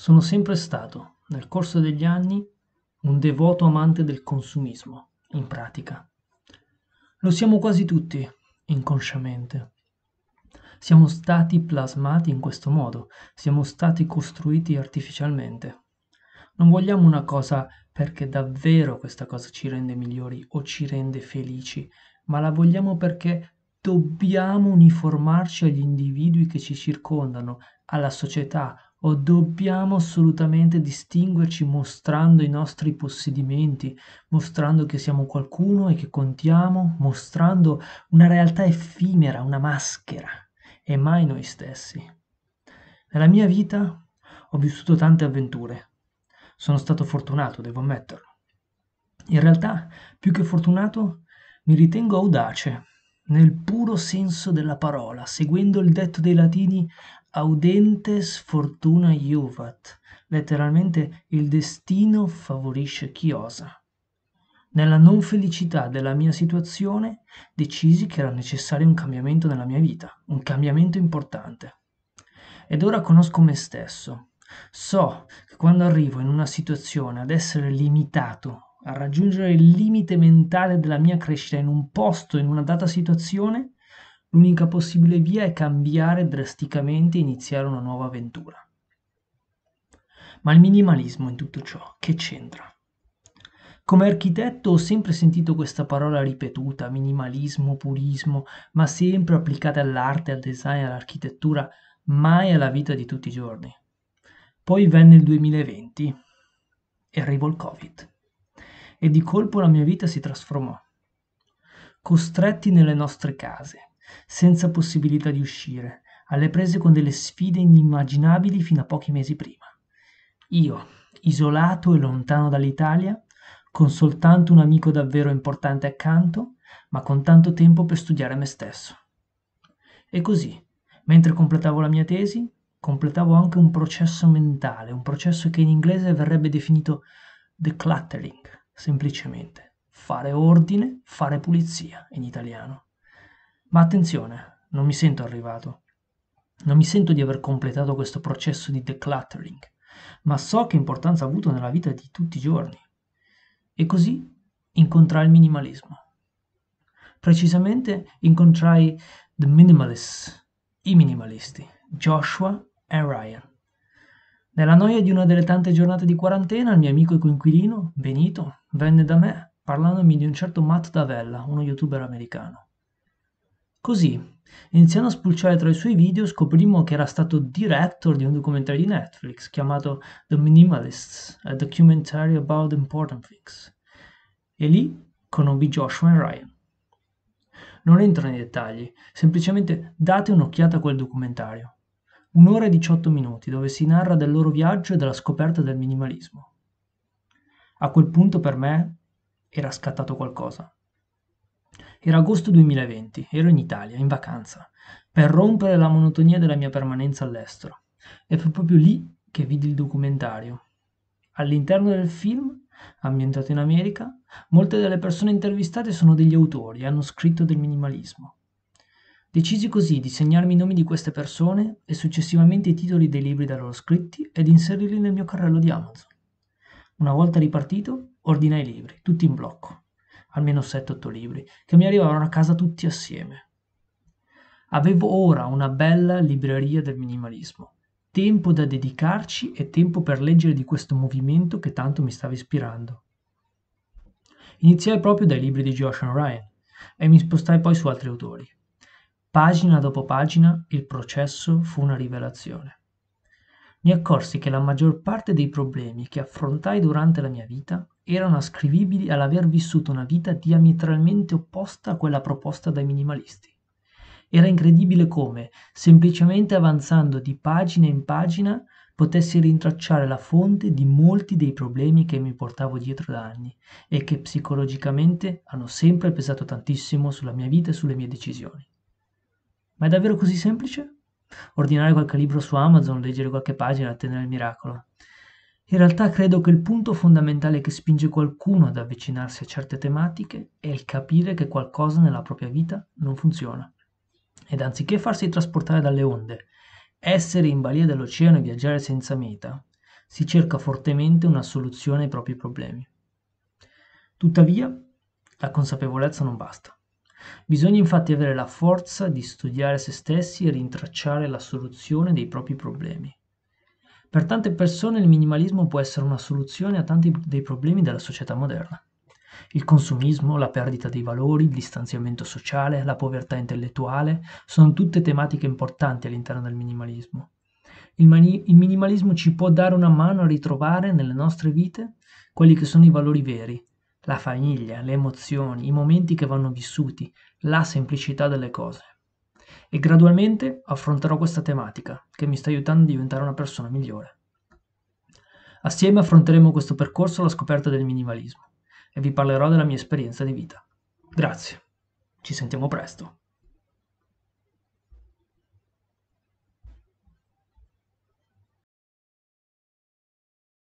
Sono sempre stato, nel corso degli anni, un devoto amante del consumismo, in pratica. Lo siamo quasi tutti, inconsciamente. Siamo stati plasmati in questo modo, siamo stati costruiti artificialmente. Non vogliamo una cosa perché davvero questa cosa ci rende migliori o ci rende felici, ma la vogliamo perché dobbiamo uniformarci agli individui che ci circondano, alla società, o dobbiamo assolutamente distinguerci mostrando i nostri possedimenti, mostrando che siamo qualcuno e che contiamo, mostrando una realtà effimera, una maschera, e mai noi stessi. Nella mia vita ho vissuto tante avventure. Sono stato fortunato, devo ammetterlo. In realtà, più che fortunato, mi ritengo audace, nel puro senso della parola, seguendo il detto dei latini audentes fortuna juvat, letteralmente il destino favorisce chi osa. Nella non felicità della mia situazione decisi che era necessario un cambiamento nella mia vita, un cambiamento importante. Ed ora conosco me stesso. So che quando arrivo in una situazione ad essere limitato, a raggiungere il limite mentale della mia crescita in un posto, in una data situazione, L'unica possibile via è cambiare drasticamente e iniziare una nuova avventura. Ma il minimalismo in tutto ciò, che c'entra? Come architetto ho sempre sentito questa parola ripetuta, minimalismo, purismo, ma sempre applicata all'arte, al design, all'architettura, mai alla vita di tutti i giorni. Poi venne il 2020 e arrivò il Covid. E di colpo la mia vita si trasformò. Costretti nelle nostre case, senza possibilità di uscire, alle prese con delle sfide inimmaginabili fino a pochi mesi prima. Io, isolato e lontano dall'Italia, con soltanto un amico davvero importante accanto, ma con tanto tempo per studiare me stesso. E così, mentre completavo la mia tesi, completavo anche un processo mentale, un processo che in inglese verrebbe definito decluttering, semplicemente fare ordine, fare pulizia in italiano. Ma attenzione, non mi sento arrivato. Non mi sento di aver completato questo processo di decluttering, ma so che importanza ha avuto nella vita di tutti i giorni. E così incontrai il minimalismo. Precisamente incontrai The Minimalists, i minimalisti, Joshua e Ryan. Nella noia di una delle tante giornate di quarantena, il mio amico e coinquilino, Benito, venne da me parlandomi di un certo Matt Davella, uno youtuber americano. Così, iniziando a spulciare tra i suoi video, scoprimmo che era stato director di un documentario di Netflix chiamato The Minimalists, a documentary about important things. E lì conobbi Joshua e Ryan. Non entro nei dettagli, semplicemente date un'occhiata a quel documentario. Un'ora e 18 minuti dove si narra del loro viaggio e della scoperta del minimalismo. A quel punto per me era scattato qualcosa. Era agosto 2020, ero in Italia, in vacanza, per rompere la monotonia della mia permanenza all'estero. E fu proprio lì che vidi il documentario. All'interno del film, ambientato in America, molte delle persone intervistate sono degli autori e hanno scritto del minimalismo. Decisi così di segnarmi i nomi di queste persone e successivamente i titoli dei libri da loro scritti ed inserirli nel mio carrello di Amazon. Una volta ripartito, ordinai i libri, tutti in blocco almeno 7-8 libri, che mi arrivavano a casa tutti assieme. Avevo ora una bella libreria del minimalismo, tempo da dedicarci e tempo per leggere di questo movimento che tanto mi stava ispirando. Iniziai proprio dai libri di Joshua Ryan e mi spostai poi su altri autori. Pagina dopo pagina il processo fu una rivelazione mi accorsi che la maggior parte dei problemi che affrontai durante la mia vita erano ascrivibili all'aver vissuto una vita diametralmente opposta a quella proposta dai minimalisti. Era incredibile come, semplicemente avanzando di pagina in pagina, potessi rintracciare la fonte di molti dei problemi che mi portavo dietro da anni e che psicologicamente hanno sempre pesato tantissimo sulla mia vita e sulle mie decisioni. Ma è davvero così semplice? ordinare qualche libro su Amazon, leggere qualche pagina e attendere il miracolo. In realtà credo che il punto fondamentale che spinge qualcuno ad avvicinarsi a certe tematiche è il capire che qualcosa nella propria vita non funziona. Ed anziché farsi trasportare dalle onde, essere in balia dell'oceano e viaggiare senza meta, si cerca fortemente una soluzione ai propri problemi. Tuttavia, la consapevolezza non basta. Bisogna infatti avere la forza di studiare se stessi e rintracciare la soluzione dei propri problemi. Per tante persone il minimalismo può essere una soluzione a tanti dei problemi della società moderna. Il consumismo, la perdita dei valori, il distanziamento sociale, la povertà intellettuale sono tutte tematiche importanti all'interno del minimalismo. Il, mani- il minimalismo ci può dare una mano a ritrovare nelle nostre vite quelli che sono i valori veri, la famiglia, le emozioni, i momenti che vanno vissuti, la semplicità delle cose. E gradualmente affronterò questa tematica che mi sta aiutando a diventare una persona migliore. Assieme affronteremo questo percorso alla scoperta del minimalismo e vi parlerò della mia esperienza di vita. Grazie, ci sentiamo presto.